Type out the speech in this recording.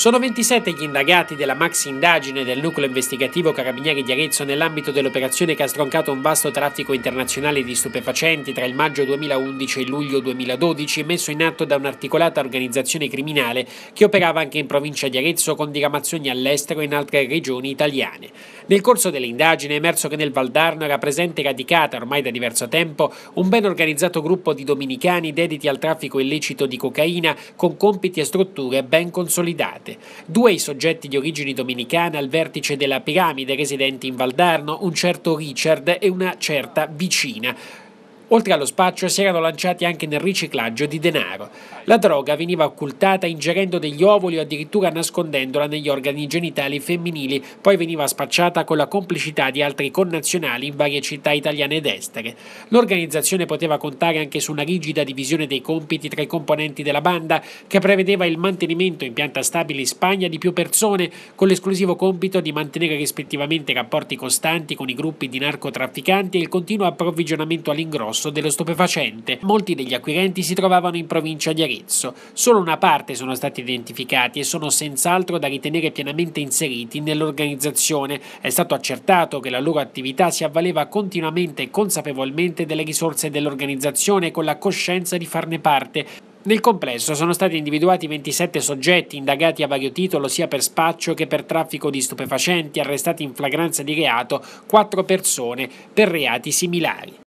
Sono 27 gli indagati della maxi indagine del nucleo investigativo Carabinieri di Arezzo nell'ambito dell'operazione che ha stroncato un vasto traffico internazionale di stupefacenti tra il maggio 2011 e il luglio 2012 messo in atto da un'articolata organizzazione criminale che operava anche in provincia di Arezzo con diramazioni all'estero e in altre regioni italiane. Nel corso delle indagini è emerso che nel Valdarno era presente e radicata ormai da diverso tempo un ben organizzato gruppo di dominicani dediti al traffico illecito di cocaina con compiti e strutture ben consolidate. Oriente. Due i soggetti di origini dominicane al vertice della piramide residenti in Valdarno, un certo Richard e una certa vicina. Oltre allo spaccio si erano lanciati anche nel riciclaggio di denaro. La droga veniva occultata ingerendo degli ovuli o addirittura nascondendola negli organi genitali femminili, poi veniva spacciata con la complicità di altri connazionali in varie città italiane ed estere. L'organizzazione poteva contare anche su una rigida divisione dei compiti tra i componenti della banda che prevedeva il mantenimento in pianta stabile in Spagna di più persone con l'esclusivo compito di mantenere rispettivamente rapporti costanti con i gruppi di narcotrafficanti e il continuo approvvigionamento all'ingrosso consumo dello stupefacente. Molti degli acquirenti si trovavano in provincia di Arezzo. Solo una parte sono stati identificati e sono senz'altro da ritenere pienamente inseriti nell'organizzazione. È stato accertato che la loro attività si avvaleva continuamente e consapevolmente delle risorse dell'organizzazione con la coscienza di farne parte, nel complesso sono stati individuati 27 soggetti indagati a vario titolo sia per spaccio che per traffico di stupefacenti, arrestati in flagranza di reato 4 persone per reati similari.